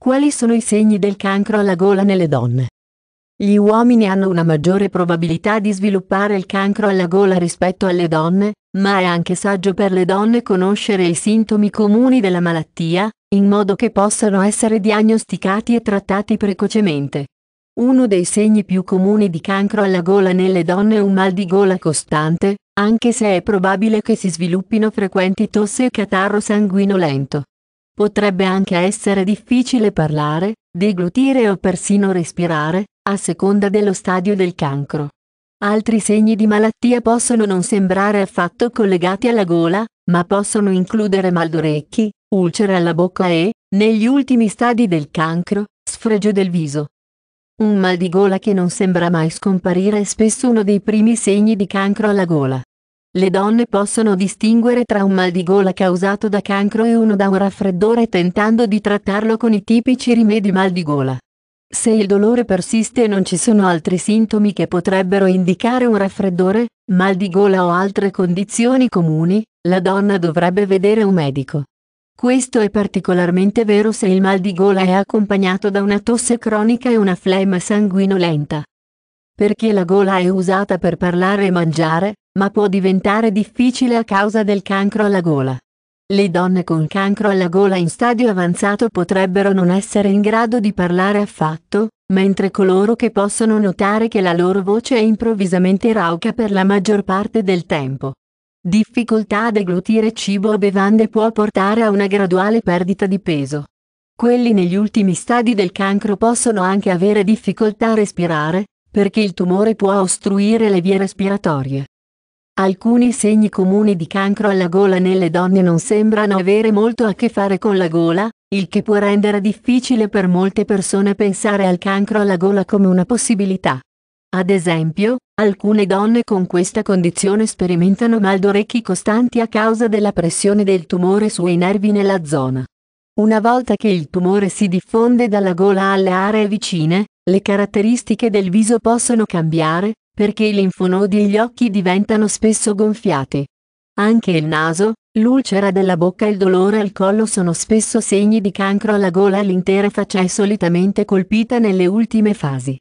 Quali sono i segni del cancro alla gola nelle donne? Gli uomini hanno una maggiore probabilità di sviluppare il cancro alla gola rispetto alle donne, ma è anche saggio per le donne conoscere i sintomi comuni della malattia, in modo che possano essere diagnosticati e trattati precocemente. Uno dei segni più comuni di cancro alla gola nelle donne è un mal di gola costante, anche se è probabile che si sviluppino frequenti tosse e catarro sanguinolento. Potrebbe anche essere difficile parlare, deglutire o persino respirare, a seconda dello stadio del cancro. Altri segni di malattia possono non sembrare affatto collegati alla gola, ma possono includere mal d'orecchi, ulcere alla bocca e, negli ultimi stadi del cancro, sfregio del viso. Un mal di gola che non sembra mai scomparire è spesso uno dei primi segni di cancro alla gola. Le donne possono distinguere tra un mal di gola causato da cancro e uno da un raffreddore tentando di trattarlo con i tipici rimedi mal di gola. Se il dolore persiste e non ci sono altri sintomi che potrebbero indicare un raffreddore, mal di gola o altre condizioni comuni, la donna dovrebbe vedere un medico. Questo è particolarmente vero se il mal di gola è accompagnato da una tosse cronica e una flemma sanguinolenta. Perché la gola è usata per parlare e mangiare, ma può diventare difficile a causa del cancro alla gola. Le donne con cancro alla gola in stadio avanzato potrebbero non essere in grado di parlare affatto, mentre coloro che possono notare che la loro voce è improvvisamente rauca per la maggior parte del tempo. Difficoltà a deglutire cibo o bevande può portare a una graduale perdita di peso. Quelli negli ultimi stadi del cancro possono anche avere difficoltà a respirare, perché il tumore può ostruire le vie respiratorie. Alcuni segni comuni di cancro alla gola nelle donne non sembrano avere molto a che fare con la gola, il che può rendere difficile per molte persone pensare al cancro alla gola come una possibilità. Ad esempio, alcune donne con questa condizione sperimentano mal d'orecchi costanti a causa della pressione del tumore sui nervi nella zona. Una volta che il tumore si diffonde dalla gola alle aree vicine, le caratteristiche del viso possono cambiare, perché i linfonodi e gli occhi diventano spesso gonfiati. Anche il naso, l'ulcera della bocca e il dolore al collo sono spesso segni di cancro alla gola e l'intera faccia è solitamente colpita nelle ultime fasi.